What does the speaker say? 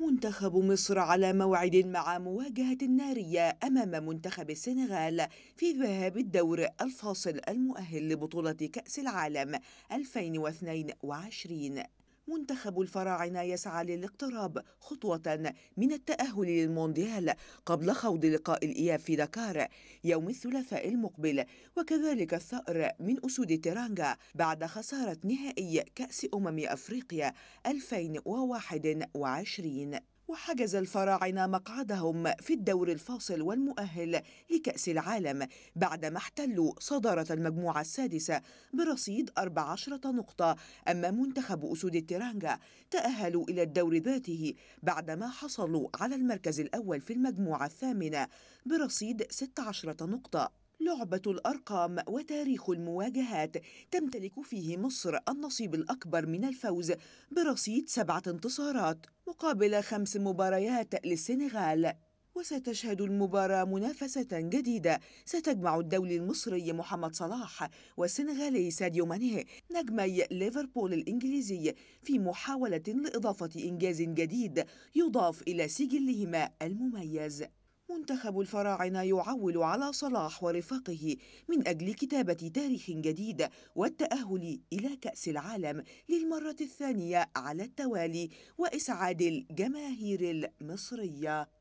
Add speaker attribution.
Speaker 1: منتخب مصر على موعد مع مواجهة نارية أمام منتخب السنغال في ذهاب الدور الفاصل المؤهل لبطولة كأس العالم 2022 منتخب الفراعنة يسعى للاقتراب خطوة من التأهل للمونديال قبل خوض لقاء الإياب في دكار يوم الثلاثاء المقبل وكذلك الثأر من أسود تيرانغا بعد خسارة نهائي كأس أمم أفريقيا 2021 وحجز الفراعنة مقعدهم في الدور الفاصل والمؤهل لكأس العالم بعدما احتلوا صدارة المجموعة السادسة برصيد 14 نقطة أما منتخب أسود الترانجا تأهلوا إلى الدور ذاته بعدما حصلوا على المركز الأول في المجموعة الثامنة برصيد 16 نقطة لعبة الأرقام وتاريخ المواجهات تمتلك فيه مصر النصيب الأكبر من الفوز برصيد سبعة انتصارات مقابل خمس مباريات للسنغال وستشهد المباراة منافسة جديدة ستجمع الدولي المصري محمد صلاح والسنغالي ساديو ماني نجمي ليفربول الإنجليزي في محاولة لإضافة إنجاز جديد يضاف إلى سجلهما المميز منتخب الفراعنة يعول على صلاح ورفاقه من أجل كتابة تاريخ جديد والتأهل إلى كأس العالم للمرة الثانية على التوالي وإسعاد الجماهير المصرية